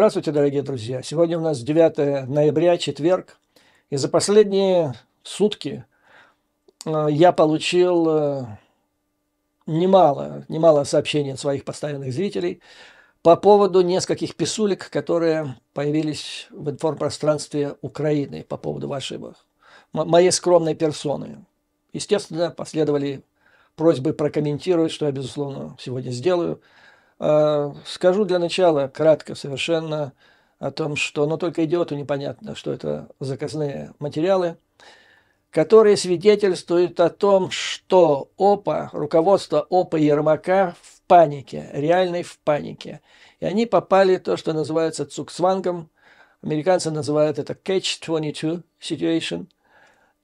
Здравствуйте, дорогие друзья! Сегодня у нас 9 ноября, четверг, и за последние сутки э, я получил э, немало, немало сообщений от своих постоянных зрителей по поводу нескольких писулек, которые появились в информпространстве Украины по поводу вашей, моей скромной персоны. Естественно, последовали просьбы прокомментировать, что я, безусловно, сегодня сделаю – Э, скажу для начала кратко совершенно о том, что но только идиоту непонятно, что это заказные материалы, которые свидетельствуют о том, что ОПА, руководство ОПА Ермака в панике, реальной в панике. И они попали в то, что называется цуксвангом. Американцы называют это catch-22 situation.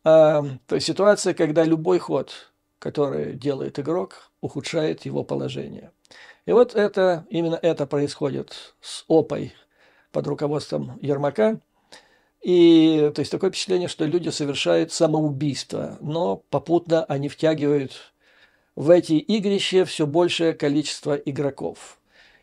Э, то есть ситуация, когда любой ход, который делает игрок, ухудшает его положение. И вот это, именно это происходит с ОПой под руководством Ермака. И то есть такое впечатление, что люди совершают самоубийство, но попутно они втягивают в эти игрища все большее количество игроков.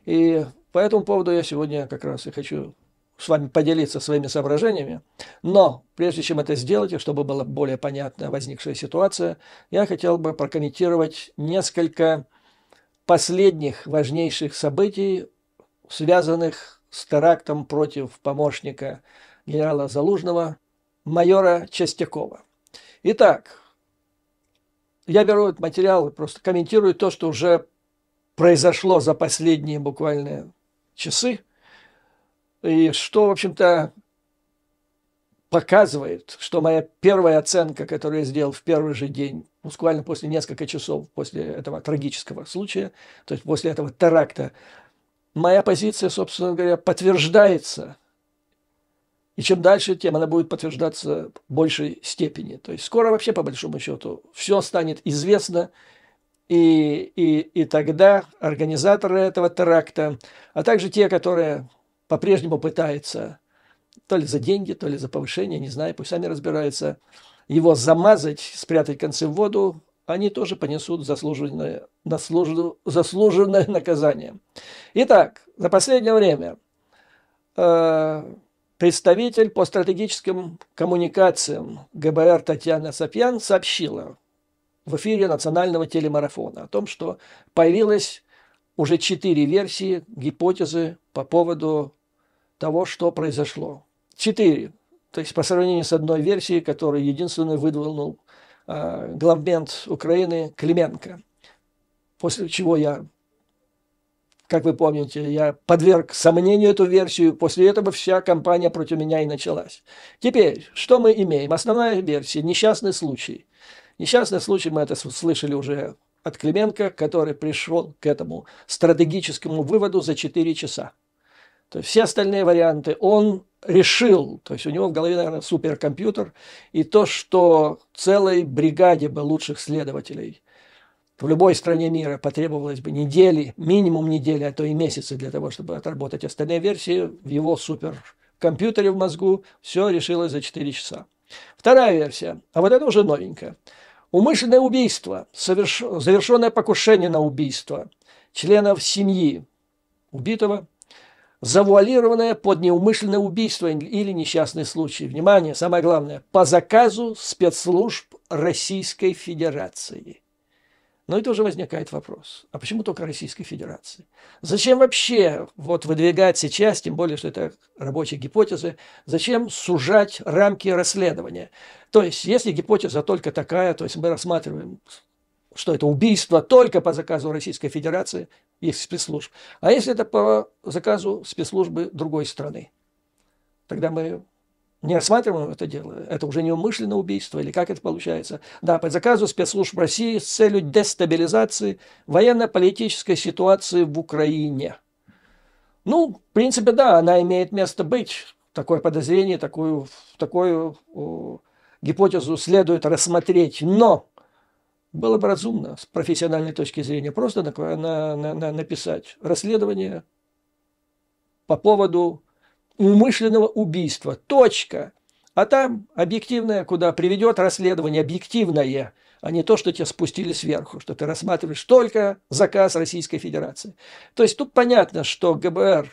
И по этому поводу я сегодня как раз и хочу с вами поделиться своими соображениями. Но прежде чем это сделать, и чтобы была более понятна возникшая ситуация, я хотел бы прокомментировать несколько последних важнейших событий, связанных с терактом против помощника генерала Залужного, майора Частякова. Итак, я беру этот материал и просто комментирую то, что уже произошло за последние буквально часы, и что, в общем-то, показывает, что моя первая оценка, которую я сделал в первый же день, буквально после нескольких часов после этого трагического случая, то есть после этого теракта, моя позиция, собственно говоря, подтверждается. И чем дальше, тем она будет подтверждаться в большей степени. То есть скоро вообще, по большому счету, все станет известно, и, и, и тогда организаторы этого теракта, а также те, которые по-прежнему пытаются то ли за деньги, то ли за повышение, не знаю, пусть сами разбираются, его замазать, спрятать концы в воду, они тоже понесут заслуженное, заслуженное наказание. Итак, за последнее время э, представитель по стратегическим коммуникациям ГБР Татьяна Сапьян сообщила в эфире национального телемарафона о том, что появилось уже четыре версии гипотезы по поводу того, что произошло четыре, То есть по сравнению с одной версией, которую единственную выдвинул э, главмент Украины Клименко. После чего я, как вы помните, я подверг сомнению эту версию. После этого вся кампания против меня и началась. Теперь, что мы имеем? Основная версия – несчастный случай. Несчастный случай, мы это слышали уже от Клименко, который пришел к этому стратегическому выводу за 4 часа. То есть все остальные варианты он решил, то есть у него в голове, наверное, суперкомпьютер, и то, что целой бригаде бы лучших следователей в любой стране мира потребовалось бы недели, минимум недели, а то и месяцы для того, чтобы отработать остальные версии, в его суперкомпьютере в мозгу все решилось за 4 часа. Вторая версия, а вот это уже новенькая. Умышленное убийство, соверш... завершенное покушение на убийство членов семьи убитого, завуалированное под неумышленное убийство или несчастный случай. Внимание, самое главное, по заказу спецслужб Российской Федерации. Ну и тоже возникает вопрос, а почему только Российской Федерации? Зачем вообще вот выдвигать сейчас, тем более, что это рабочие гипотезы, зачем сужать рамки расследования? То есть, если гипотеза только такая, то есть мы рассматриваем что это убийство только по заказу Российской Федерации их спецслужб. А если это по заказу спецслужбы другой страны, тогда мы не рассматриваем это дело. Это уже неумышленное убийство или как это получается. Да, по заказу спецслужб России с целью дестабилизации военно-политической ситуации в Украине. Ну, в принципе, да, она имеет место быть. Такое подозрение, такую, такую о, гипотезу следует рассмотреть. Но было бы разумно с профессиональной точки зрения просто на, на, на, на написать расследование по поводу умышленного убийства. Точка. А там объективное, куда приведет расследование, объективное, а не то, что тебя спустили сверху, что ты рассматриваешь только заказ Российской Федерации. То есть тут понятно, что ГБР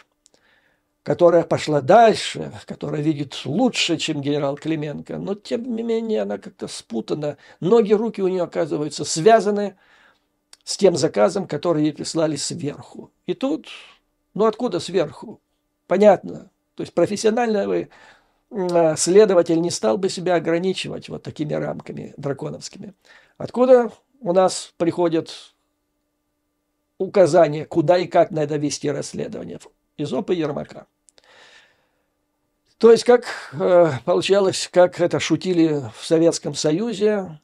которая пошла дальше, которая видит лучше, чем генерал Клименко, но тем не менее она как-то спутана. Ноги, руки у нее оказываются связаны с тем заказом, который ей прислали сверху. И тут, ну откуда сверху? Понятно. То есть профессиональный э, следователь не стал бы себя ограничивать вот такими рамками драконовскими. Откуда у нас приходят указания, куда и как надо вести расследование? из опыта Ермака. То есть, как э, получалось, как это шутили в Советском Союзе,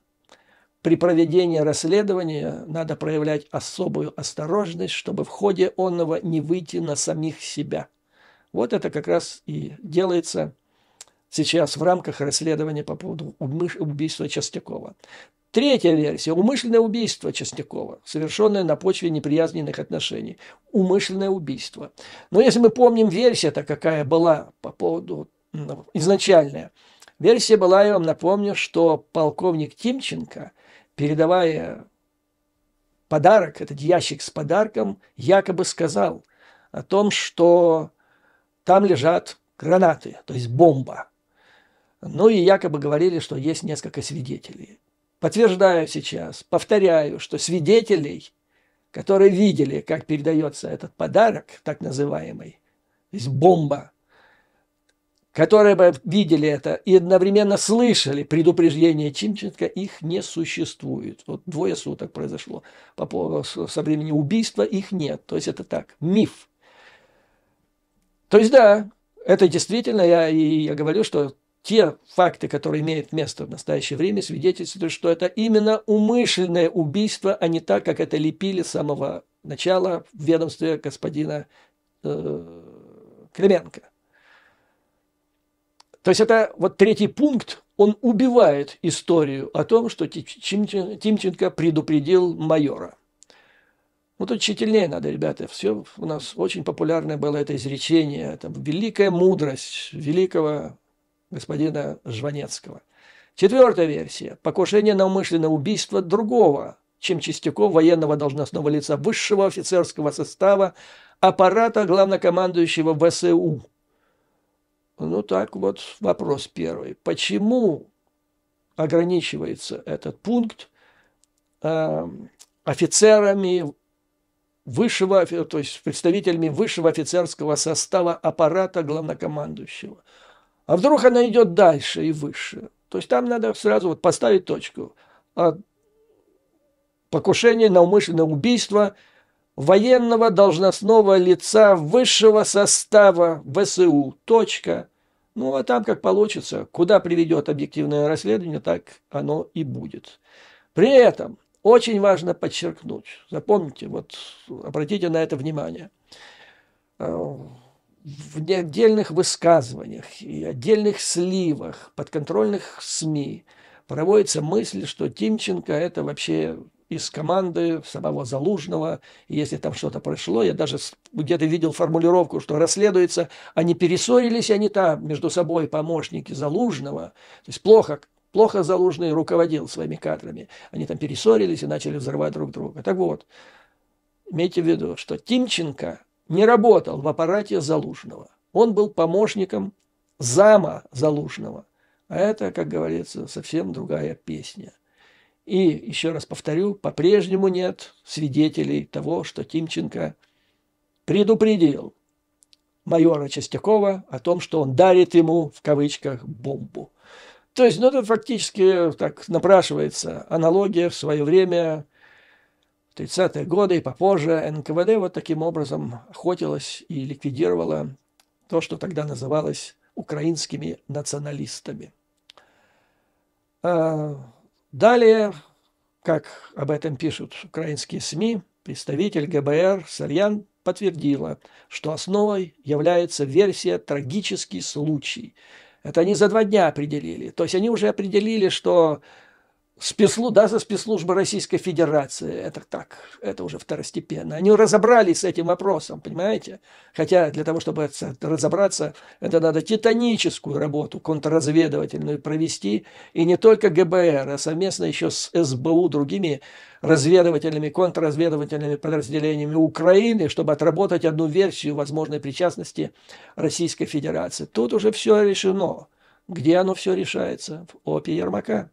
при проведении расследования надо проявлять особую осторожность, чтобы в ходе онного не выйти на самих себя. Вот это как раз и делается сейчас в рамках расследования по поводу убийства Частякова. Третья версия – умышленное убийство Честякова, совершенное на почве неприязненных отношений. Умышленное убийство. Но если мы помним версия-то, какая была по поводу ну, изначальная, версия была, я вам напомню, что полковник Тимченко, передавая подарок, этот ящик с подарком, якобы сказал о том, что там лежат гранаты, то есть бомба. Ну и якобы говорили, что есть несколько свидетелей. Подтверждаю сейчас, повторяю, что свидетелей, которые видели, как передается этот подарок, так называемый, то есть бомба, которые бы видели это и одновременно слышали предупреждение Чимченко, их не существует. Вот двое суток произошло по поводу со времени убийства, их нет. То есть это так, миф. То есть да, это действительно, я, и я говорю, что те факты, которые имеют место в настоящее время, свидетельствуют, что это именно умышленное убийство, а не так, как это лепили с самого начала в ведомстве господина э, Кременко. То есть это вот третий пункт, он убивает историю о том, что Тимченко предупредил майора. Вот тут надо, ребята. Все у нас очень популярное было это изречение. Там, великая мудрость великого господина Жванецкого. Четвертая версия – покушение на умышленное убийство другого, чем Чистяков, военного должностного лица высшего офицерского состава аппарата главнокомандующего ВСУ. Ну так вот вопрос первый. Почему ограничивается этот пункт э, офицерами высшего, то есть представителями высшего офицерского состава аппарата главнокомандующего? А вдруг она идет дальше и выше? То есть там надо сразу вот поставить точку. А покушение на умышленное убийство военного должностного лица высшего состава ВСУ. Точка. Ну, а там как получится. Куда приведет объективное расследование, так оно и будет. При этом очень важно подчеркнуть. Запомните, вот обратите на это внимание. А, в отдельных высказываниях и отдельных сливах подконтрольных СМИ проводится мысль, что Тимченко – это вообще из команды самого Залужного, и если там что-то прошло, я даже где-то видел формулировку, что расследуется, они пересорились, они там между собой помощники Залужного, то есть плохо, плохо Залужный руководил своими кадрами, они там пересорились и начали взрывать друг друга. Так вот, имейте в виду, что Тимченко – не работал в аппарате Залужного. Он был помощником зама Залужного. А это, как говорится, совсем другая песня. И, еще раз повторю, по-прежнему нет свидетелей того, что Тимченко предупредил майора Частякова о том, что он дарит ему, в кавычках, бомбу. То есть, ну, это фактически так напрашивается аналогия в свое время 30-е годы и попозже НКВД вот таким образом охотилась и ликвидировала то, что тогда называлось украинскими националистами. А, далее, как об этом пишут украинские СМИ, представитель ГБР Сальян подтвердила, что основой является версия «трагический случай». Это они за два дня определили. То есть они уже определили, что спецслу, даже спецслужбы Российской Федерации, это так, это уже второстепенно. Они разобрались с этим вопросом, понимаете? Хотя для того, чтобы разобраться, это надо титаническую работу контрразведывательную провести, и не только ГБР, а совместно еще с СБУ, другими разведывательными, контрразведывательными подразделениями Украины, чтобы отработать одну версию возможной причастности Российской Федерации. Тут уже все решено. Где оно все решается? В ОПИ Ермака.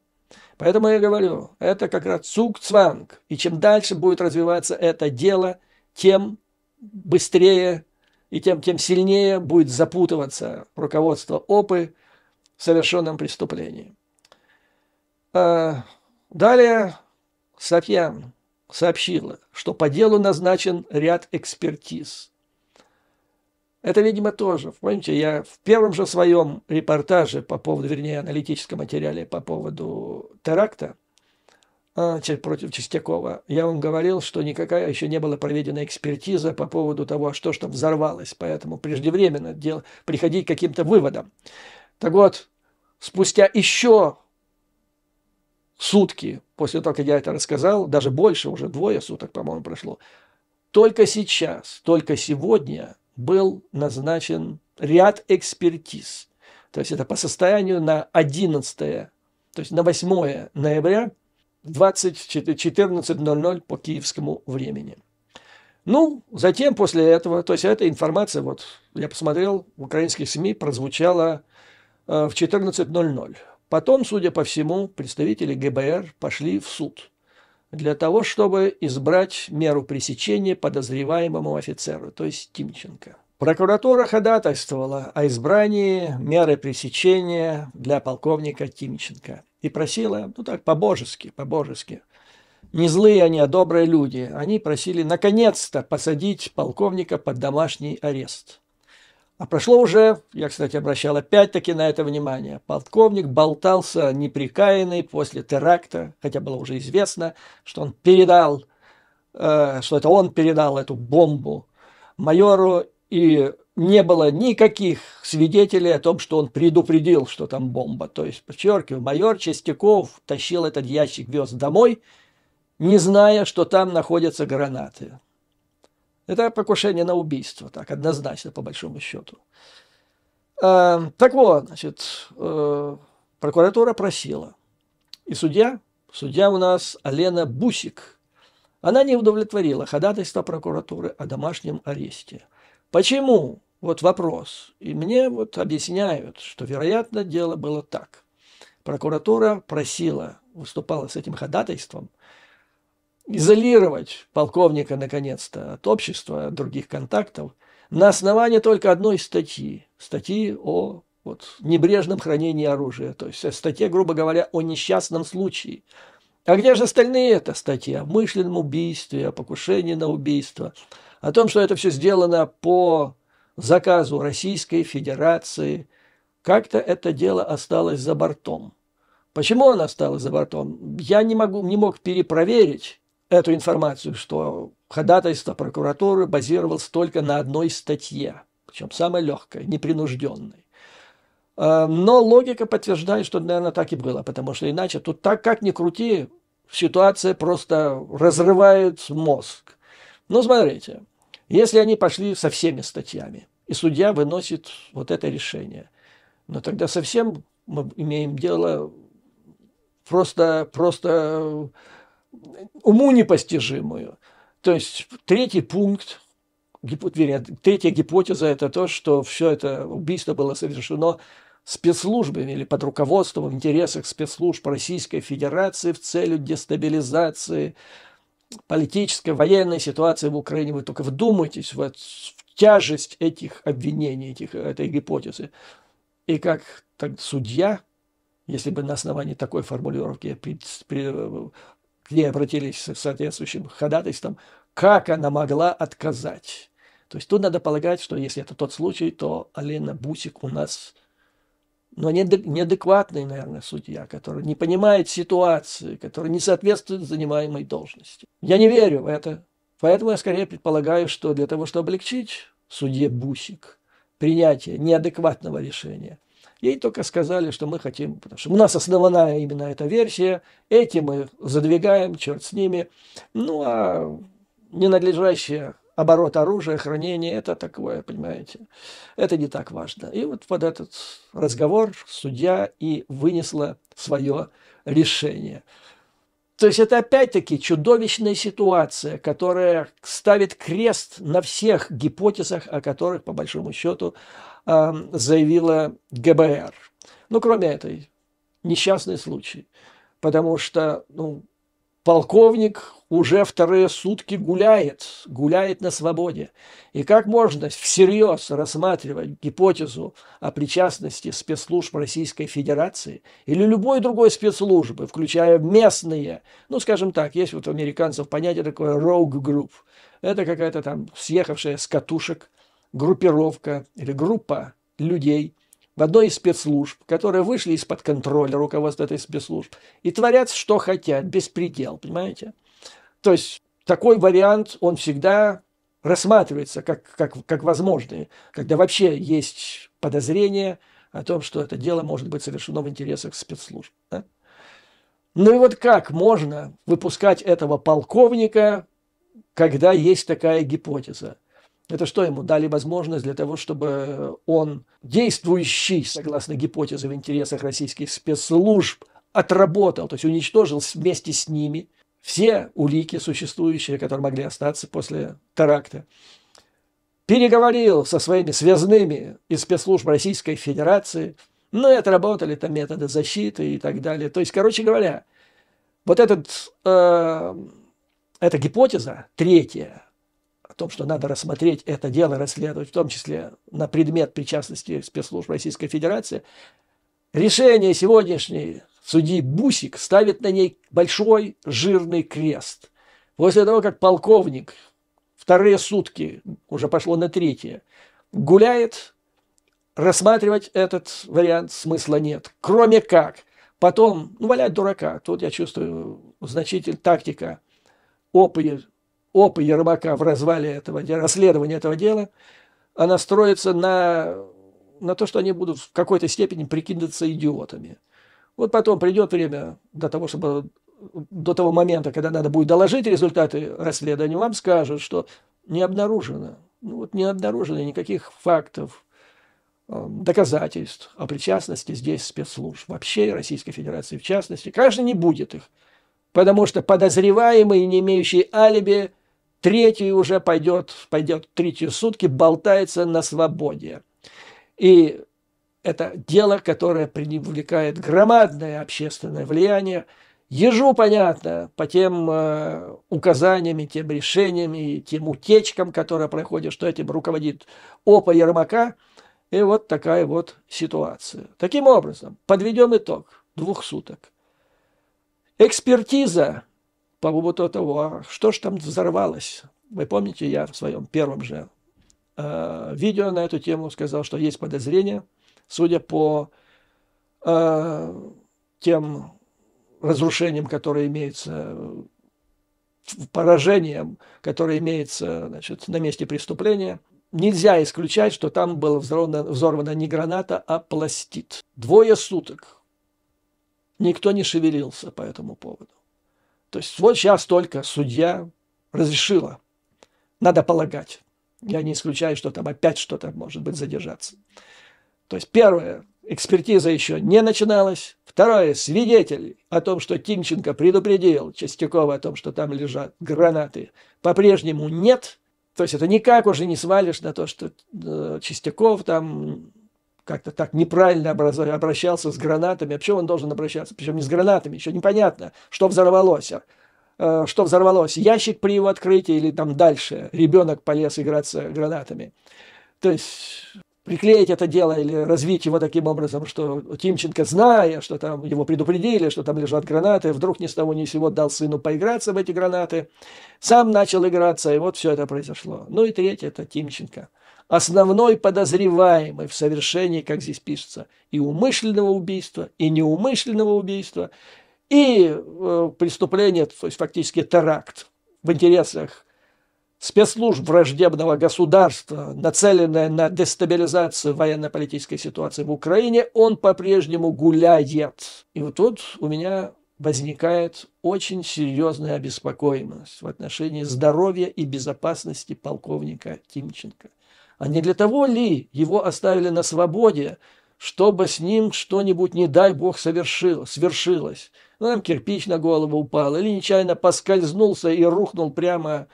Поэтому я говорю, это как раз цук-цванг. И чем дальше будет развиваться это дело, тем быстрее и тем, тем сильнее будет запутываться руководство ОПы в совершенном преступлении. А, далее Софьян сообщила, что по делу назначен ряд экспертиз – это, видимо, тоже. Помните, я в первом же своем репортаже по поводу, вернее, аналитическом материале по поводу теракта а, против Чистякова, я вам говорил, что никакая еще не была проведена экспертиза по поводу того, что что взорвалось, поэтому преждевременно дел, приходить к каким-то выводам. Так вот, спустя еще сутки после того, как я это рассказал, даже больше, уже двое суток, по-моему, прошло, только сейчас, только сегодня был назначен ряд экспертиз. То есть это по состоянию на 11, то есть на 8 ноября 14.00 по киевскому времени. Ну, затем после этого, то есть эта информация, вот я посмотрел, в украинских СМИ прозвучала э, в 14.00. Потом, судя по всему, представители ГБР пошли в суд для того, чтобы избрать меру пресечения подозреваемому офицеру, то есть Тимченко. Прокуратура ходатайствовала о избрании меры пресечения для полковника Тимченко и просила, ну так, по-божески, по-божески, не злые они, а добрые люди, они просили наконец-то посадить полковника под домашний арест. А прошло уже, я, кстати, обращал опять-таки на это внимание, полковник болтался неприкаянный после теракта, хотя было уже известно, что он передал, э, что это он передал эту бомбу майору, и не было никаких свидетелей о том, что он предупредил, что там бомба. То есть, подчеркиваю, майор Чистяков тащил этот ящик, вез домой, не зная, что там находятся гранаты. Это покушение на убийство, так, однозначно, по большому счету. Э, так вот, значит, э, прокуратура просила. И судья, судья у нас Алена Бусик, она не удовлетворила ходатайство прокуратуры о домашнем аресте. Почему? Вот вопрос. И мне вот объясняют, что, вероятно, дело было так. Прокуратура просила, выступала с этим ходатайством – изолировать полковника, наконец-то, от общества, от других контактов, на основании только одной статьи. Статьи о вот, небрежном хранении оружия. То есть статье, грубо говоря, о несчастном случае. А где же остальные это статьи? О мышленном убийстве, о покушении на убийство, о том, что это все сделано по заказу Российской Федерации. Как-то это дело осталось за бортом. Почему оно осталось за бортом? Я не, могу, не мог перепроверить, эту информацию, что ходатайство прокуратуры базировалось только на одной статье, причем самой легкой, непринужденной. А, но логика подтверждает, что, наверное, так и было, потому что иначе тут так как ни крути, ситуация просто разрывает мозг. Но смотрите, если они пошли со всеми статьями, и судья выносит вот это решение, но ну, тогда совсем мы имеем дело просто, просто уму непостижимую. То есть третий пункт, вернее, третья гипотеза – это то, что все это убийство было совершено спецслужбами или под руководством в интересах спецслужб Российской Федерации в целью дестабилизации политической, военной ситуации в Украине. Вы только вдумайтесь в, в тяжесть этих обвинений, этих, этой гипотезы. И как так, судья, если бы на основании такой формулировки я при, при, к ней обратились с соответствующим ходатайством, как она могла отказать. То есть тут надо полагать, что если это тот случай, то Алена Бусик у нас но ну, неадекватный, наверное, судья, который не понимает ситуации, который не соответствует занимаемой должности. Я не верю в это. Поэтому я скорее предполагаю, что для того, чтобы облегчить судье Бусик принятие неадекватного решения – Ей только сказали, что мы хотим, потому что у нас основная именно эта версия, эти мы задвигаем, черт с ними. Ну, а ненадлежащее оборот оружия, хранение, это такое, понимаете, это не так важно. И вот под этот разговор судья и вынесла свое решение. То есть это опять-таки чудовищная ситуация, которая ставит крест на всех гипотезах, о которых, по большому счету, заявила ГБР. Ну, кроме этой, несчастный случай, потому что ну, полковник уже вторые сутки гуляет, гуляет на свободе. И как можно всерьез рассматривать гипотезу о причастности спецслужб Российской Федерации или любой другой спецслужбы, включая местные, ну, скажем так, есть вот у американцев понятие такое rogue group, это какая-то там съехавшая с катушек группировка или группа людей в одной из спецслужб, которые вышли из-под контроля руководства этой спецслужб и творят, что хотят, беспредел, понимаете? То есть такой вариант, он всегда рассматривается как, как, как возможный, когда вообще есть подозрение о том, что это дело может быть совершено в интересах спецслужб. Да? Ну и вот как можно выпускать этого полковника, когда есть такая гипотеза? Это что ему дали возможность для того, чтобы он, действующий, согласно гипотезе, в интересах российских спецслужб, отработал, то есть уничтожил вместе с ними все улики существующие, которые могли остаться после теракта. Переговорил со своими связными из спецслужб Российской Федерации, ну и отработали там методы защиты и так далее. То есть, короче говоря, вот этот, э, эта гипотеза третья, том, что надо рассмотреть это дело, расследовать, в том числе на предмет причастности спецслужб Российской Федерации, решение сегодняшней судьи Бусик ставит на ней большой жирный крест. После того, как полковник вторые сутки, уже пошло на третье, гуляет, рассматривать этот вариант смысла нет. Кроме как, потом, ну, валять дурака, тут я чувствую значительная тактика опыта опыт Ермака в развале этого расследования этого дела, она строится на, на то, что они будут в какой-то степени прикидываться идиотами. Вот потом придет время до того, чтобы до того момента, когда надо будет доложить результаты расследования, вам скажут, что не обнаружено, ну, вот не обнаружено никаких фактов, эм, доказательств о причастности здесь спецслужб, вообще Российской Федерации в частности. Конечно, не будет их, потому что подозреваемые, не имеющие алиби, третий уже пойдет, пойдет третью сутки, болтается на свободе. И это дело, которое привлекает громадное общественное влияние. Ежу понятно по тем э, указаниями, тем и тем утечкам, которые проходят, что этим руководит Опа Ермака. И вот такая вот ситуация. Таким образом, подведем итог двух суток. Экспертиза по поводу того, что же там взорвалось. Вы помните, я в своем первом же э, видео на эту тему сказал, что есть подозрения, судя по э, тем разрушениям, которые имеются, поражениям, которые имеются значит, на месте преступления, нельзя исключать, что там была взорвана, взорвана не граната, а пластит. Двое суток никто не шевелился по этому поводу. То есть вот сейчас только судья разрешила. Надо полагать. Я не исключаю, что там опять что-то может быть задержаться. То есть первое, экспертиза еще не начиналась. Второе, свидетели о том, что Тимченко предупредил Чистякова о том, что там лежат гранаты, по-прежнему нет. То есть это никак уже не свалишь на то, что э, Чистяков там как-то так неправильно обращался с гранатами. А почему он должен обращаться? Причем не с гранатами, еще непонятно, что взорвалось. Э, что взорвалось? Ящик при его открытии или там дальше? Ребенок полез играться гранатами. То есть приклеить это дело или развить его таким образом, что Тимченко, зная, что там его предупредили, что там лежат гранаты, вдруг ни с того ни с сего дал сыну поиграться в эти гранаты, сам начал играться, и вот все это произошло. Ну и третье – это Тимченко – основной подозреваемый в совершении, как здесь пишется, и умышленного убийства, и неумышленного убийства, и э, преступление, то есть фактически теракт в интересах спецслужб враждебного государства, нацеленное на дестабилизацию военно-политической ситуации в Украине, он по-прежнему гуляет. И вот тут у меня возникает очень серьезная обеспокоенность в отношении здоровья и безопасности полковника Тимченко. А не для того ли его оставили на свободе, чтобы с ним что-нибудь, не дай бог, совершилось, свершилось? Ну, там кирпич на голову упал, или нечаянно поскользнулся и рухнул прямо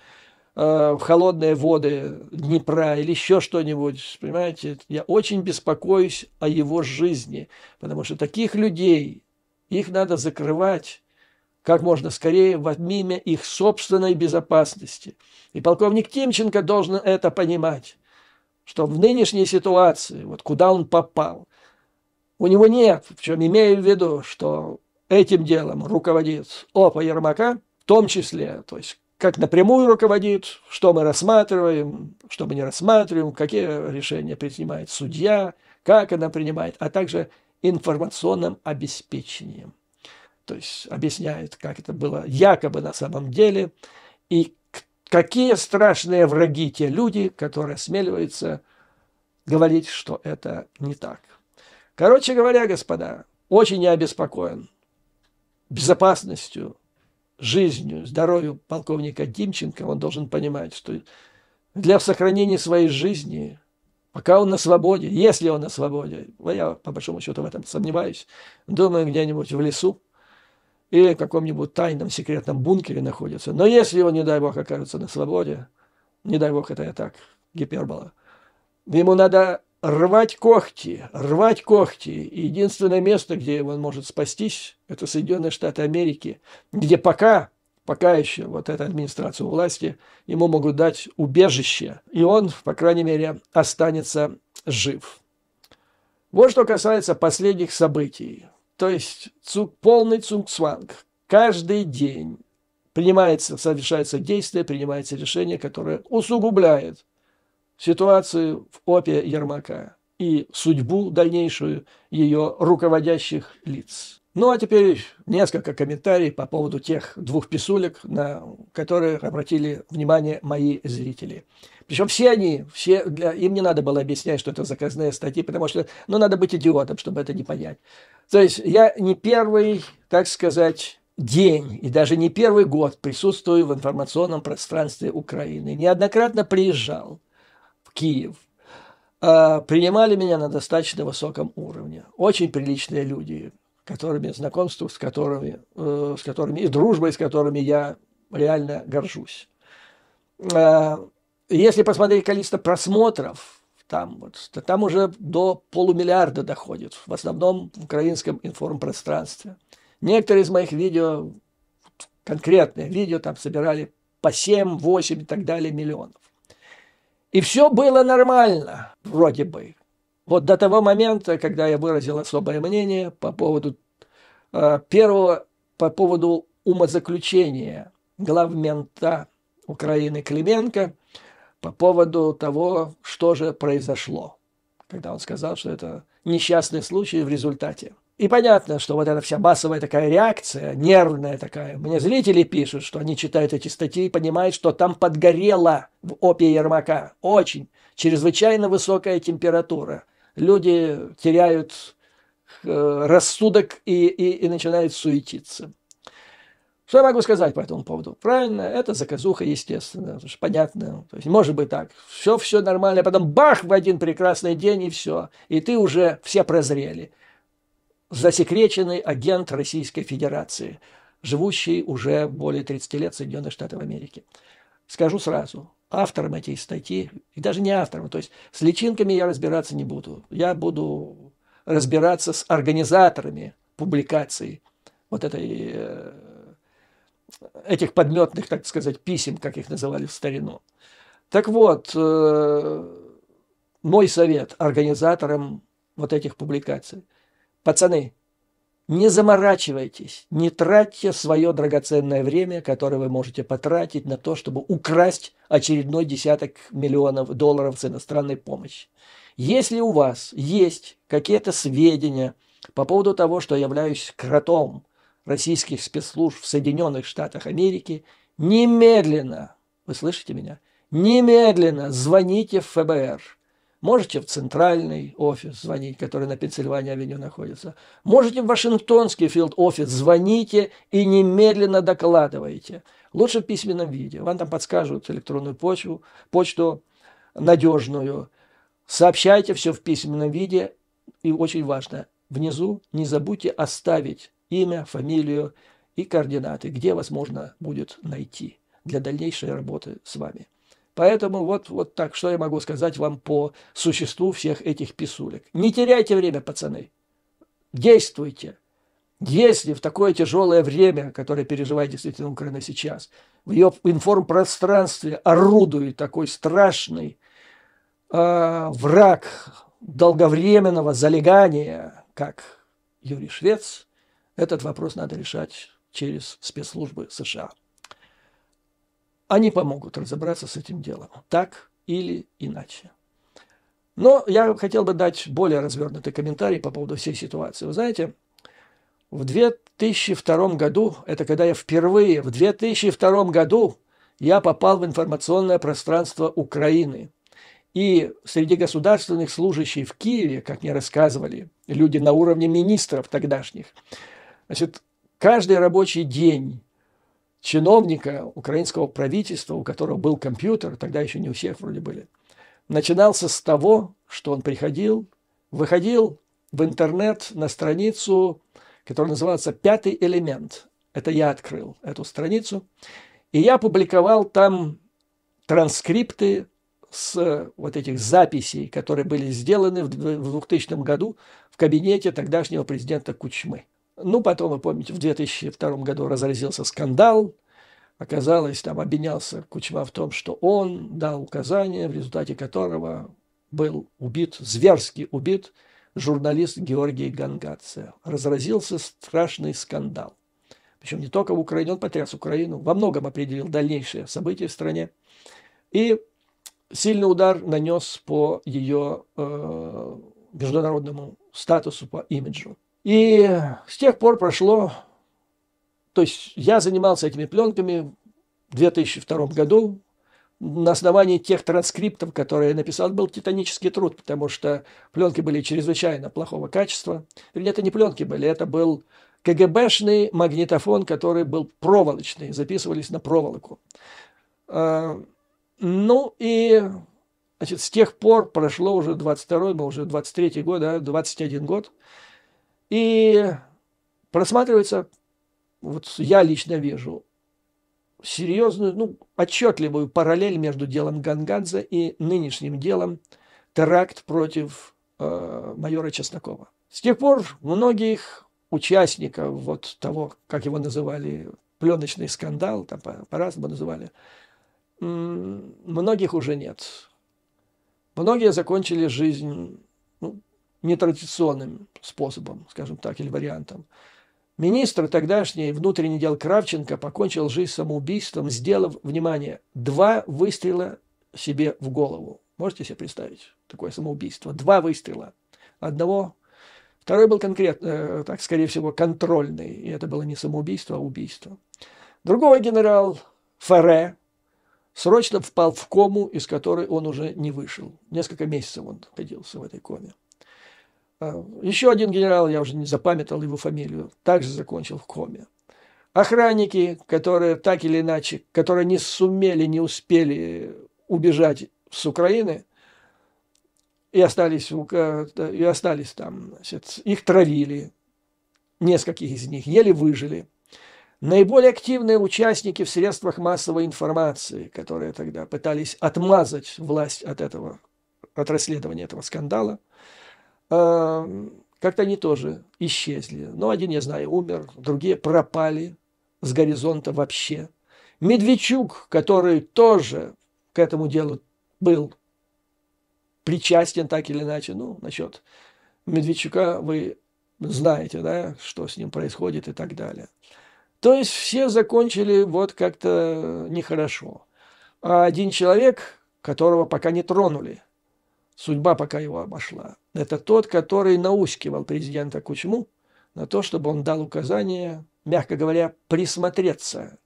э, в холодные воды Днепра, или еще что-нибудь. Понимаете, я очень беспокоюсь о его жизни, потому что таких людей, их надо закрывать как можно скорее во имя их собственной безопасности. И полковник Тимченко должен это понимать что в нынешней ситуации, вот куда он попал, у него нет, в чем имею в виду, что этим делом руководит ОПА Ермака, в том числе, то есть как напрямую руководит, что мы рассматриваем, что мы не рассматриваем, какие решения принимает судья, как она принимает, а также информационным обеспечением. То есть объясняет, как это было якобы на самом деле и Какие страшные враги те люди, которые осмеливаются говорить, что это не так. Короче говоря, господа, очень я обеспокоен безопасностью, жизнью, здоровью полковника Димченко. Он должен понимать, что для сохранения своей жизни, пока он на свободе, если он на свободе, я по большому счету в этом сомневаюсь, думаю, где-нибудь в лесу, или в каком-нибудь тайном секретном бункере находится. Но если он, не дай бог, окажется на свободе, не дай бог, это я так, гипербола, ему надо рвать когти, рвать когти. И единственное место, где он может спастись, это Соединенные Штаты Америки, где пока, пока еще вот эта администрация власти, ему могут дать убежище. И он, по крайней мере, останется жив. Вот что касается последних событий. То есть цук, полный цунгцванг. Каждый день принимается, совершается действие, принимается решение, которое усугубляет ситуацию в опе Ермака и судьбу дальнейшую ее руководящих лиц. Ну, а теперь несколько комментариев по поводу тех двух писулек, на которые обратили внимание мои зрители. Причем все они, все, для, им не надо было объяснять, что это заказные статьи, потому что ну, надо быть идиотом, чтобы это не понять. То есть я не первый, так сказать, день и даже не первый год присутствую в информационном пространстве Украины. Неоднократно приезжал в Киев. А, принимали меня на достаточно высоком уровне. Очень приличные люди, которыми знакомство, с которыми, э, с которыми и дружбой, с которыми я реально горжусь. А, если посмотреть количество просмотров – там, вот, там уже до полумиллиарда доходит, в основном в украинском информпространстве. Некоторые из моих видео, конкретные видео, там собирали по 7, 8 и так далее миллионов. И все было нормально, вроде бы. Вот до того момента, когда я выразил особое мнение по поводу э, первого, по поводу умозаключения главмента Украины Клименко – по поводу того, что же произошло, когда он сказал, что это несчастный случай в результате. И понятно, что вот эта вся массовая такая реакция, нервная такая. Мне зрители пишут, что они читают эти статьи и понимают, что там подгорело в опе Ермака. Очень. Чрезвычайно высокая температура. Люди теряют э, рассудок и, и, и начинают суетиться. Что я могу сказать по этому поводу? Правильно, это заказуха, естественно, потому что понятно. То есть, может быть так, все, все нормально, а потом бах, в один прекрасный день и все. И ты уже все прозрели. Засекреченный агент Российской Федерации, живущий уже более 30 лет в Соединенных Штатах Америки. Скажу сразу, автором этой статьи, и даже не автором, то есть с личинками я разбираться не буду. Я буду разбираться с организаторами публикации вот этой э, этих подметных, так сказать, писем, как их называли в старину. Так вот, э, мой совет организаторам вот этих публикаций. Пацаны, не заморачивайтесь, не тратьте свое драгоценное время, которое вы можете потратить на то, чтобы украсть очередной десяток миллионов долларов с иностранной помощи. Если у вас есть какие-то сведения по поводу того, что я являюсь кротом, российских спецслужб в Соединенных Штатах Америки, немедленно, вы слышите меня, немедленно звоните в ФБР. Можете в центральный офис звонить, который на Пенсильвании-авеню находится. Можете в Вашингтонский филд-офис звоните и немедленно докладывайте. Лучше в письменном виде. Вам там подскажут электронную почту, почту надежную. Сообщайте все в письменном виде. И очень важно, внизу не забудьте оставить имя, фамилию и координаты, где вас можно будет найти для дальнейшей работы с вами. Поэтому вот, вот так, что я могу сказать вам по существу всех этих писулек. Не теряйте время, пацаны. Действуйте. Если в такое тяжелое время, которое переживает действительно Украина сейчас, в ее информпространстве орудует такой страшный э, враг долговременного залегания, как Юрий Швец, этот вопрос надо решать через спецслужбы США. Они помогут разобраться с этим делом, так или иначе. Но я хотел бы дать более развернутый комментарий по поводу всей ситуации. Вы знаете, в 2002 году, это когда я впервые, в 2002 году я попал в информационное пространство Украины. И среди государственных служащих в Киеве, как мне рассказывали, люди на уровне министров тогдашних – Значит, каждый рабочий день чиновника украинского правительства, у которого был компьютер, тогда еще не у всех вроде были, начинался с того, что он приходил, выходил в интернет на страницу, которая называется «Пятый элемент». Это я открыл эту страницу. И я публиковал там транскрипты с вот этих записей, которые были сделаны в 2000 году в кабинете тогдашнего президента Кучмы. Ну, потом, вы помните, в 2002 году разразился скандал. Оказалось, там обвинялся Кучма в том, что он дал указание, в результате которого был убит, зверски убит журналист Георгий Гангадзе. Разразился страшный скандал. Причем не только в Украине, он потряс Украину, во многом определил дальнейшие события в стране. И сильный удар нанес по ее э, международному статусу, по имиджу. И с тех пор прошло, то есть я занимался этими пленками в 2002 году на основании тех транскриптов, которые я написал, был титанический труд, потому что пленки были чрезвычайно плохого качества. Или это не пленки были, это был КГБшный магнитофон, который был проволочный, записывались на проволоку. А, ну и значит, с тех пор прошло уже 22 мы уже 23 год, да, 21 год – и просматривается, вот я лично вижу, серьезную, ну, отчетливую параллель между делом Гангадзе и нынешним делом теракт против э, майора Чеснокова. С тех пор многих участников вот того, как его называли, пленочный скандал, там по-разному по называли, многих уже нет. Многие закончили жизнь ну, нетрадиционным способом, скажем так, или вариантом. Министр тогдашний внутренний дел Кравченко покончил жизнь самоубийством, сделав, внимание, два выстрела себе в голову. Можете себе представить такое самоубийство? Два выстрела. Одного, второй был конкретно, э, так, скорее всего, контрольный. И это было не самоубийство, а убийство. Другой генерал Ферре срочно впал в кому, из которой он уже не вышел. Несколько месяцев он находился в этой коме. А, еще один генерал, я уже не запамятовал его фамилию, также закончил в коме. Охранники, которые так или иначе, которые не сумели, не успели убежать с Украины и остались, и остались там, значит, их травили, несколько из них еле выжили. Наиболее активные участники в средствах массовой информации, которые тогда пытались отмазать власть от этого, от расследования этого скандала – Эм, как-то они тоже исчезли. Ну, один, я знаю, умер, другие пропали с горизонта вообще. Медведчук, который тоже к этому делу был причастен так или иначе, ну, насчет Медведчука вы знаете, да, что с ним происходит и так далее. То есть все закончили вот как-то нехорошо. А один человек, которого пока не тронули – Судьба пока его обошла. Это тот, который наускивал президента Кучму на то, чтобы он дал указание, мягко говоря, присмотреться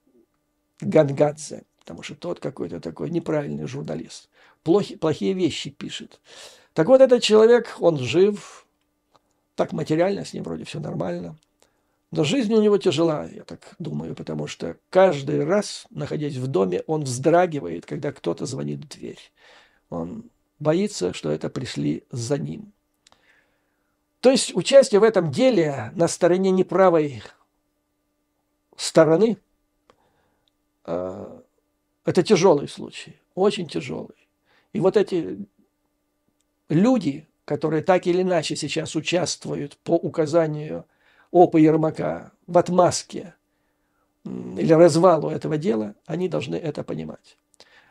к Гангадзе, потому что тот какой-то такой неправильный журналист. Плохи, плохие вещи пишет. Так вот, этот человек, он жив, так материально с ним вроде все нормально. Но жизнь у него тяжела, я так думаю, потому что каждый раз, находясь в доме, он вздрагивает, когда кто-то звонит в дверь. Он боится, что это пришли за ним. То есть участие в этом деле на стороне неправой стороны э, это тяжелый случай, очень тяжелый. И вот эти люди, которые так или иначе сейчас участвуют по указанию Опа Ермака в отмазке или развалу этого дела, они должны это понимать.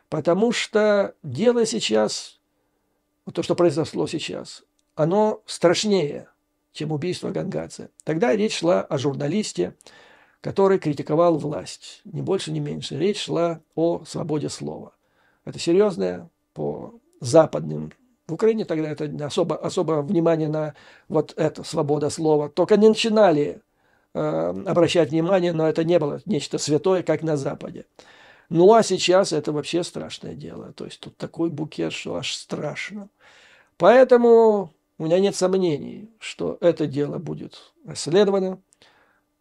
Потому что дело сейчас вот то, что произошло сейчас, оно страшнее, чем убийство Гангадзе. Тогда речь шла о журналисте, который критиковал власть, ни больше, ни меньше. Речь шла о свободе слова. Это серьезное по западным в Украине тогда это особо, особо внимание на вот это, свобода слова. Только не начинали э, обращать внимание, но это не было нечто святое, как на Западе. Ну, а сейчас это вообще страшное дело. То есть, тут такой букет, что аж страшно. Поэтому у меня нет сомнений, что это дело будет расследовано.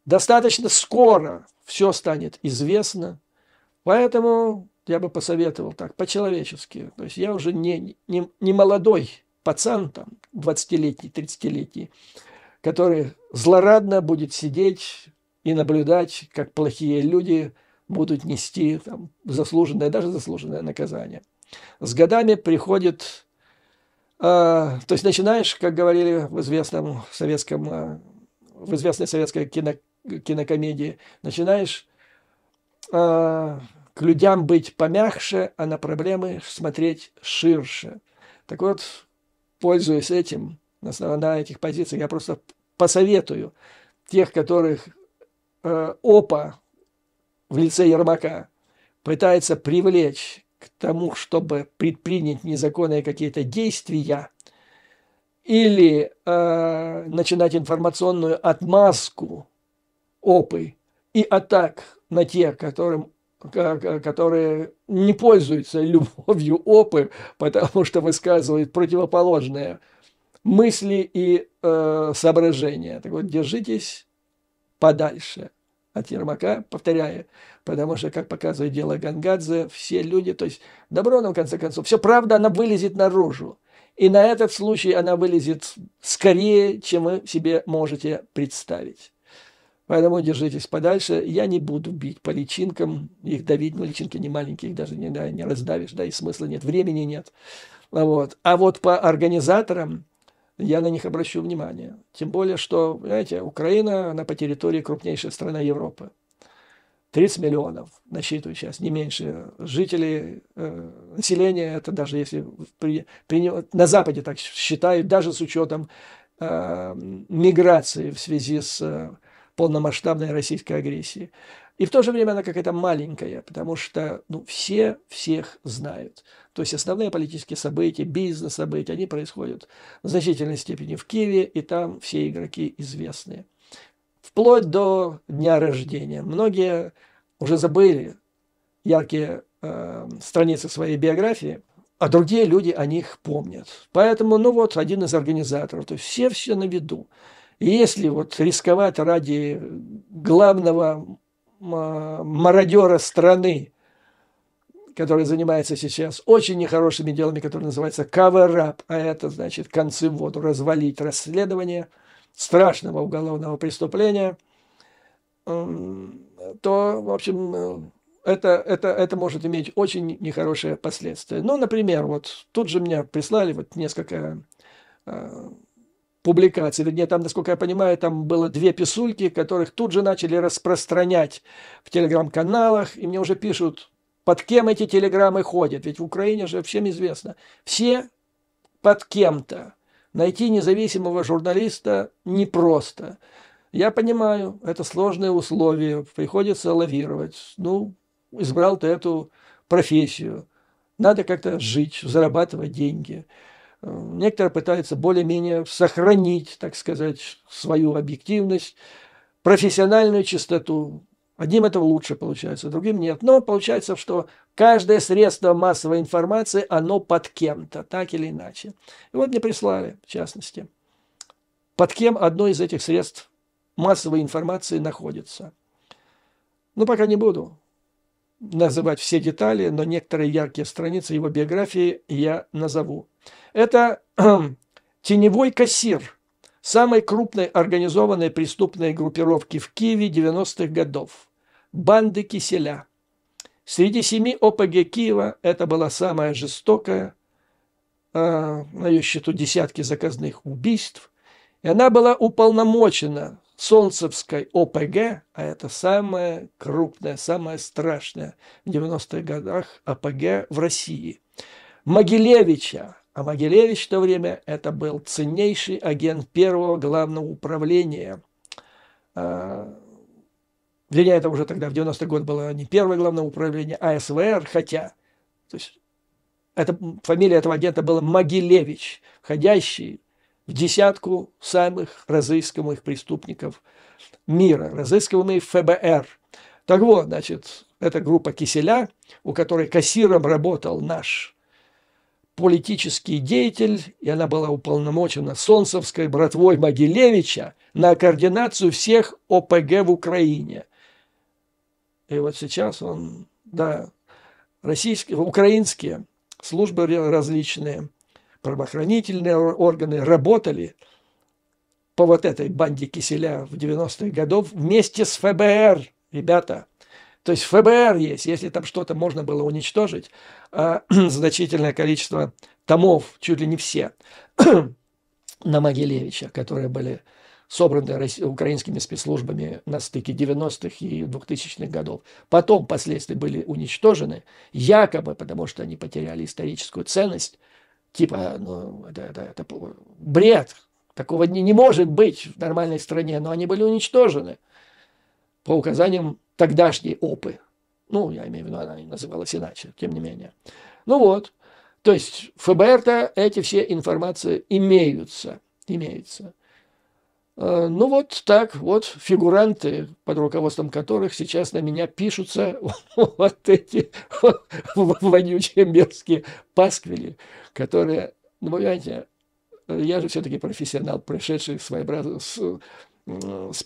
Достаточно скоро все станет известно. Поэтому я бы посоветовал так, по-человечески. То есть я уже не, не, не молодой пацан, там, 20-летний, 30-летний, который злорадно будет сидеть и наблюдать, как плохие люди – будут нести там, заслуженное, даже заслуженное наказание. С годами приходит, э, то есть начинаешь, как говорили в известном советском, э, в известной советской кино, кинокомедии, начинаешь э, к людям быть помягче, а на проблемы смотреть ширше. Так вот, пользуясь этим, на этих позиций, я просто посоветую тех, которых э, опа в лице Ермака пытается привлечь к тому, чтобы предпринять незаконные какие-то действия или э, начинать информационную отмазку опы и атак на тех, которым которые не пользуются любовью опы, потому что высказывают противоположные мысли и э, соображения. Так вот, держитесь подальше от Ермака, повторяю, потому что, как показывает дело Гангадзе, все люди, то есть добро нам, в конце концов, все правда, она вылезет наружу. И на этот случай она вылезет скорее, чем вы себе можете представить. Поэтому держитесь подальше. Я не буду бить по личинкам. Их давить, ну, личинки не маленькие, их даже не, да, не раздавишь, да, и смысла нет, времени нет. Вот. А вот по организаторам, я на них обращу внимание. Тем более, что, понимаете, Украина, она по территории крупнейшая страна Европы. 30 миллионов насчитываю сейчас, не меньше. жителей э, население, это даже если при, при, на Западе так считают, даже с учетом э, миграции в связи с э, полномасштабной российской агрессией. И в то же время она какая-то маленькая, потому что ну, все всех знают. То есть основные политические события, бизнес-события, они происходят в значительной степени в Киеве, и там все игроки известные. Вплоть до дня рождения. Многие уже забыли яркие э, страницы своей биографии, а другие люди о них помнят. Поэтому, ну вот, один из организаторов. То есть все все на виду. И если вот рисковать ради главного мародера страны, который занимается сейчас очень нехорошими делами, которые называются cover-up, а это значит концы в воду, развалить расследование страшного уголовного преступления, то, в общем, это, это, это может иметь очень нехорошие последствия. Ну, например, вот тут же меня прислали вот несколько э, публикаций. Вернее, там, насколько я понимаю, там было две писульки, которых тут же начали распространять в телеграм-каналах. И мне уже пишут, под кем эти телеграммы ходят. Ведь в Украине же всем известно. Все под кем-то. Найти независимого журналиста непросто. Я понимаю, это сложные условия, приходится лавировать. Ну, избрал ты эту профессию. Надо как-то жить, зарабатывать деньги. Некоторые пытаются более-менее сохранить, так сказать, свою объективность, профессиональную чистоту. Одним это лучше получается, другим нет. Но получается, что каждое средство массовой информации, оно под кем-то, так или иначе. И вот мне прислали, в частности, под кем одно из этих средств массовой информации находится. Ну, пока не буду называть все детали, но некоторые яркие страницы его биографии я назову. Это теневой кассир самой крупной организованной преступной группировки в Киеве 90-х годов – банды Киселя. Среди семи ОПГ Киева это была самая жестокая, э, на ее счету десятки заказных убийств, и она была уполномочена Солнцевской ОПГ, а это самая крупная, самая страшная в 90-х годах ОПГ в России, Могилевича, а Могилевич в то время это был ценнейший агент первого главного управления. А, для меня это уже тогда в 90-й год было не первое главное управление, а СВР, хотя то есть, это, фамилия этого агента была Могилевич, входящий в десятку самых разыскиваемых преступников мира, разыскиваемый ФБР. Так вот, значит, это группа Киселя, у которой кассиром работал наш политический деятель, и она была уполномочена Солнцевской братвой Могилевича на координацию всех ОПГ в Украине. И вот сейчас он, да, российские, украинские службы различные, правоохранительные органы работали по вот этой банде киселя в 90-х годах вместе с ФБР, ребята. То есть ФБР есть, если там что-то можно было уничтожить, э, значительное количество томов, чуть ли не все, на Могилевича, которые были собраны украинскими спецслужбами на стыке 90-х и 2000-х годов. Потом последствия были уничтожены, якобы потому, что они потеряли историческую ценность. Типа, ну, это, это, это бред, такого не, не может быть в нормальной стране, но они были уничтожены по указаниям тогдашней ОПы. Ну, я имею в виду, она не называлась иначе, тем не менее. Ну вот, то есть ФБР-то эти все информации имеются, имеются. Э, ну вот так, вот фигуранты, под руководством которых сейчас на меня пишутся вот эти вонючие мерзкие пасквили, которые, ну понимаете, э, я же все-таки профессионал, пришедший своеобразно с, с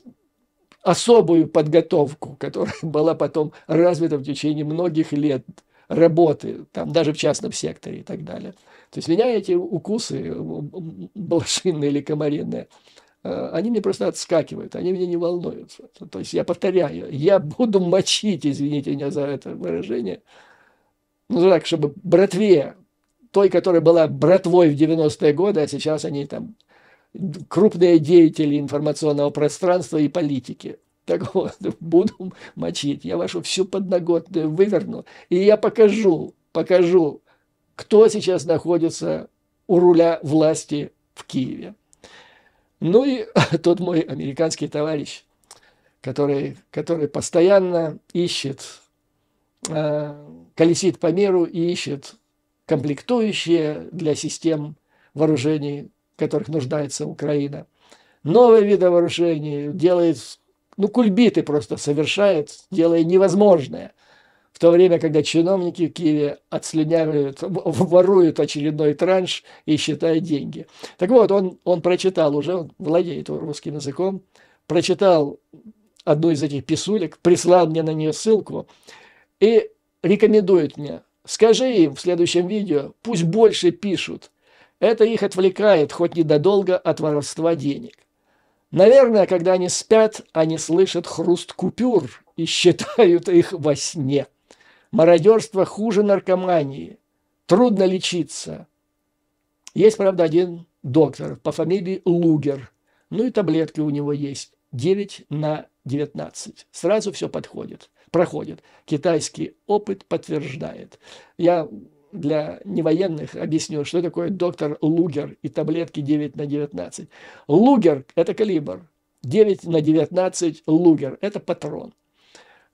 особую подготовку, которая была потом развита в течение многих лет работы, там, даже в частном секторе и так далее. То есть меня эти укусы, э, блошиные или комаринные, э, они мне просто отскакивают, они меня не волнуются. То есть я повторяю, я буду мочить, извините меня за это выражение, ну так, чтобы братве, той, которая была братвой в 90-е годы, а сейчас они там крупные деятели информационного пространства и политики. Так вот, буду мочить. Я вашу всю подноготную выверну, и я покажу, покажу, кто сейчас находится у руля власти в Киеве. Ну и тот мой американский товарищ, который, который постоянно ищет, э, колесит по миру и ищет комплектующие для систем вооружений в которых нуждается Украина. Новые виды вооружений делает, ну, кульбиты просто совершает, делая невозможное. В то время, когда чиновники в Киеве отслюнявают, воруют очередной транш и считают деньги. Так вот, он, он прочитал уже, он владеет русским языком, прочитал одну из этих писулек, прислал мне на нее ссылку и рекомендует мне, скажи им в следующем видео, пусть больше пишут, это их отвлекает хоть недолго, от воровства денег. Наверное, когда они спят, они слышат хруст купюр и считают их во сне. Мародерство хуже наркомании. Трудно лечиться. Есть, правда, один доктор по фамилии Лугер. Ну и таблетки у него есть. 9 на 19. Сразу все подходит, проходит. Китайский опыт подтверждает. Я для невоенных объясню, что такое доктор Лугер и таблетки 9 на 19. Лугер – это калибр. 9 на 19 Лугер – это патрон.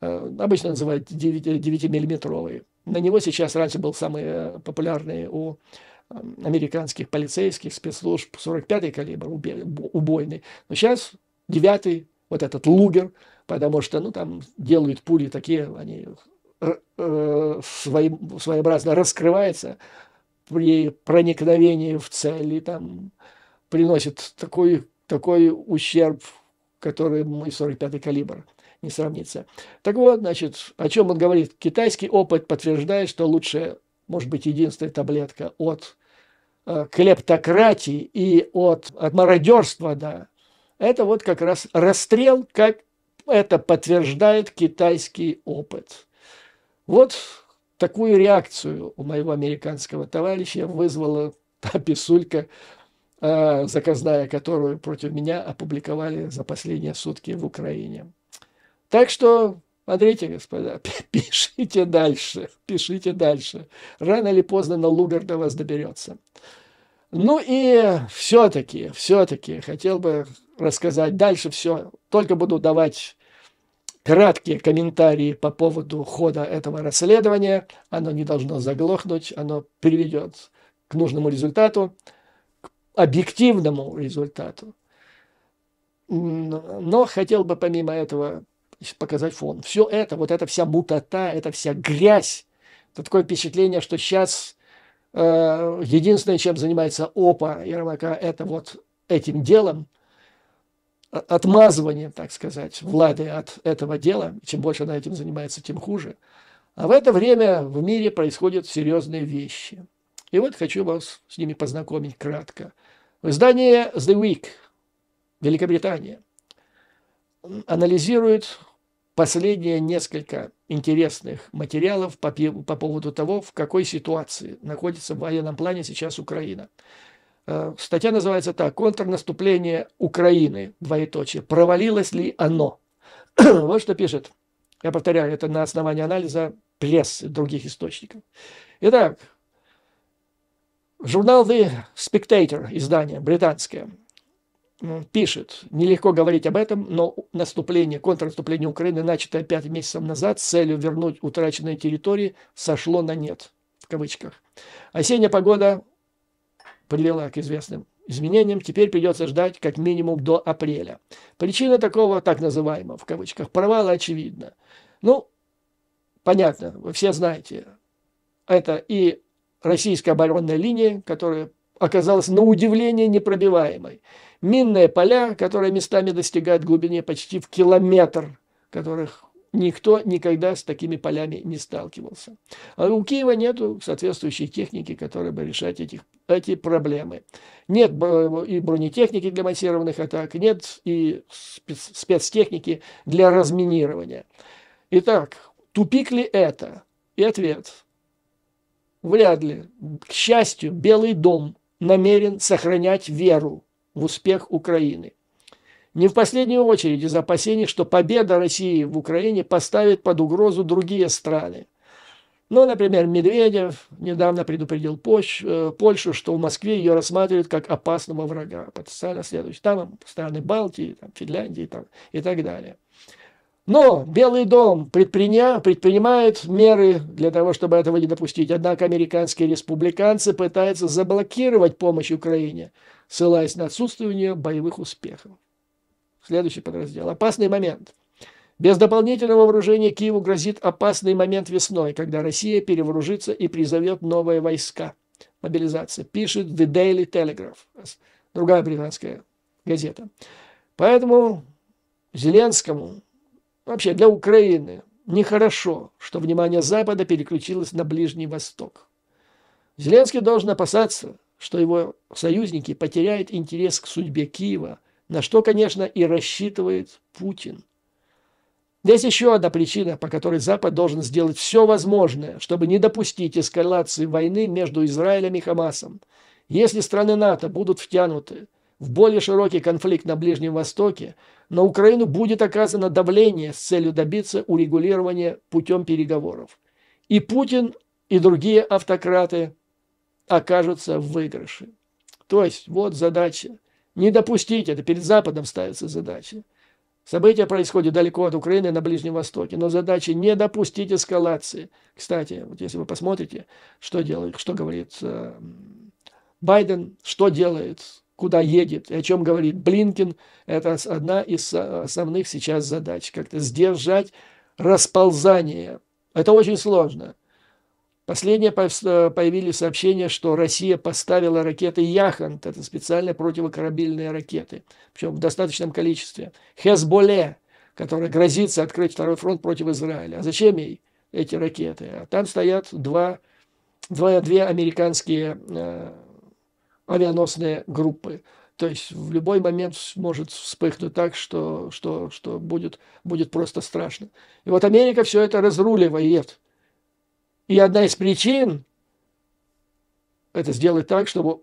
Э, обычно называют 9-миллиметровый. Э, на него сейчас раньше был самый э, популярный у эм, американских полицейских спецслужб 45-й калибр убойный. Но сейчас 9 вот этот лугер, потому что ну, там делают пули такие, они Э, своим своеобразно раскрывается при проникновении в цель и там приносит такой, такой ущерб, который мы 45-й калибр не сравнится. Так вот, значит, о чем он говорит? Китайский опыт подтверждает, что лучше, может быть, единственная таблетка от э, клептократии и от, от мародерства, да, это вот как раз расстрел, как это подтверждает китайский опыт. Вот такую реакцию у моего американского товарища вызвала та писулька, э, заказная которую против меня опубликовали за последние сутки в Украине. Так что, смотрите, господа, пишите дальше, пишите дальше. Рано или поздно на Лугар до вас доберется. Ну и все-таки, все-таки хотел бы рассказать дальше все. Только буду давать краткие комментарии по поводу хода этого расследования. Оно не должно заглохнуть, оно приведет к нужному результату, к объективному результату. Но хотел бы помимо этого показать фон. Все это, вот эта вся мутата, эта вся грязь, это такое впечатление, что сейчас э, единственное, чем занимается ОПА Ермака, это вот этим делом – отмазыванием, так сказать, Влады от этого дела. Чем больше она этим занимается, тем хуже. А в это время в мире происходят серьезные вещи. И вот хочу вас с ними познакомить кратко. В издании The Week, Великобритания, анализирует последние несколько интересных материалов по, по поводу того, в какой ситуации находится в военном плане сейчас Украина. Э, статья называется так «Контрнаступление Украины. Двоеточие. Провалилось ли оно?» Вот что пишет. Я повторяю, это на основании анализа пресс других источников. Итак, журнал The Spectator, издание британское, пишет, нелегко говорить об этом, но наступление, контрнаступление Украины, начатое пять месяцев назад с целью вернуть утраченные территории, сошло на нет, в кавычках. Осенняя погода привела к известным изменениям, теперь придется ждать как минимум до апреля. Причина такого так называемого, в кавычках, провала очевидна. Ну, понятно, вы все знаете, это и российская оборонная линия, которая оказалась на удивление непробиваемой. Минные поля, которые местами достигают глубине почти в километр, которых никто никогда с такими полями не сталкивался. А у Киева нет соответствующей техники, которая бы решать этих, эти проблемы. Нет и бронетехники для массированных атак, нет и спецтехники для разминирования. Итак, тупик ли это? И ответ – вряд ли. К счастью, Белый дом намерен сохранять веру в успех Украины. Не в последнюю очередь из опасений, что победа России в Украине поставит под угрозу другие страны. Ну, например, Медведев недавно предупредил э, Польшу, что в Москве ее рассматривают как опасного врага, потенциально следующий. Там страны Балтии, там, Финляндии там, и так далее. Но Белый дом предприня, предпринимает меры для того, чтобы этого не допустить. Однако американские республиканцы пытаются заблокировать помощь Украине, ссылаясь на отсутствие у нее боевых успехов. Следующий подраздел. Опасный момент. Без дополнительного вооружения Киеву грозит опасный момент весной, когда Россия перевооружится и призовет новые войска. Мобилизация. Пишет The Daily Telegraph. Другая британская газета. Поэтому Зеленскому, вообще для Украины, нехорошо, что внимание Запада переключилось на Ближний Восток. Зеленский должен опасаться, что его союзники потеряют интерес к судьбе Киева – на что, конечно, и рассчитывает Путин. Здесь еще одна причина, по которой Запад должен сделать все возможное, чтобы не допустить эскалации войны между Израилем и Хамасом. Если страны НАТО будут втянуты в более широкий конфликт на Ближнем Востоке, на Украину будет оказано давление с целью добиться урегулирования путем переговоров. И Путин, и другие автократы окажутся в выигрыше. То есть вот задача не допустить это. Перед Западом ставится задача. События происходят далеко от Украины на Ближнем Востоке, но задача не допустить эскалации. Кстати, вот если вы посмотрите, что делает, что говорит э, Байден, что делает, куда едет и о чем говорит Блинкин, это одна из э, основных сейчас задач, как-то сдержать расползание. Это очень сложно. Последнее э, появились сообщения, что Россия поставила ракеты «Яхант», это специальные противокорабельные ракеты, причем в достаточном количестве. «Хезболе», которая грозится открыть второй фронт против Израиля. А зачем ей эти ракеты? А там стоят два, два, две американские э, авианосные группы. То есть в любой момент может вспыхнуть так, что, что, что будет, будет просто страшно. И вот Америка все это разруливает. И одна из причин это сделать так, чтобы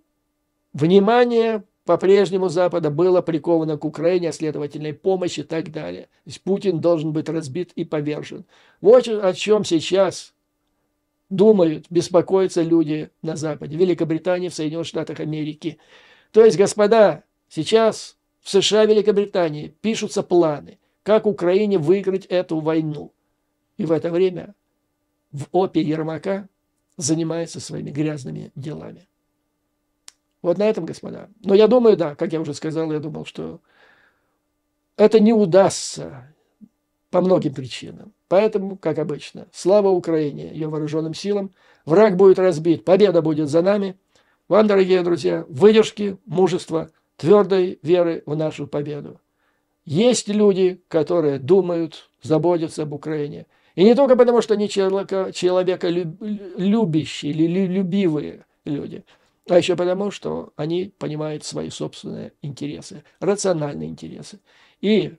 внимание по-прежнему Запада было приковано к Украине, а следовательно и помощь и так далее. То есть Путин должен быть разбит и повержен. Вот о чем сейчас думают, беспокоятся люди на Западе, в Великобритании, в Соединенных Штатах Америки. То есть, господа, сейчас в США и Великобритании пишутся планы, как Украине выиграть эту войну. И в это время в опе Ермака занимается своими грязными делами. Вот на этом, господа. Но я думаю, да, как я уже сказал, я думал, что это не удастся по многим причинам. Поэтому, как обычно, слава Украине, ее вооруженным силам. Враг будет разбит, победа будет за нами. Вам, дорогие друзья, выдержки, мужества, твердой веры в нашу победу. Есть люди, которые думают, заботятся об Украине. И не только потому, что они человека, человека любящие или любивые люди, а еще потому, что они понимают свои собственные интересы, рациональные интересы. И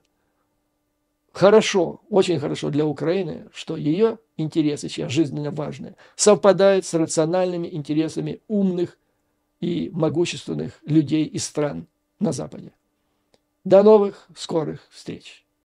хорошо, очень хорошо для Украины, что ее интересы, сейчас жизненно важные, совпадают с рациональными интересами умных и могущественных людей и стран на Западе. До новых скорых встреч!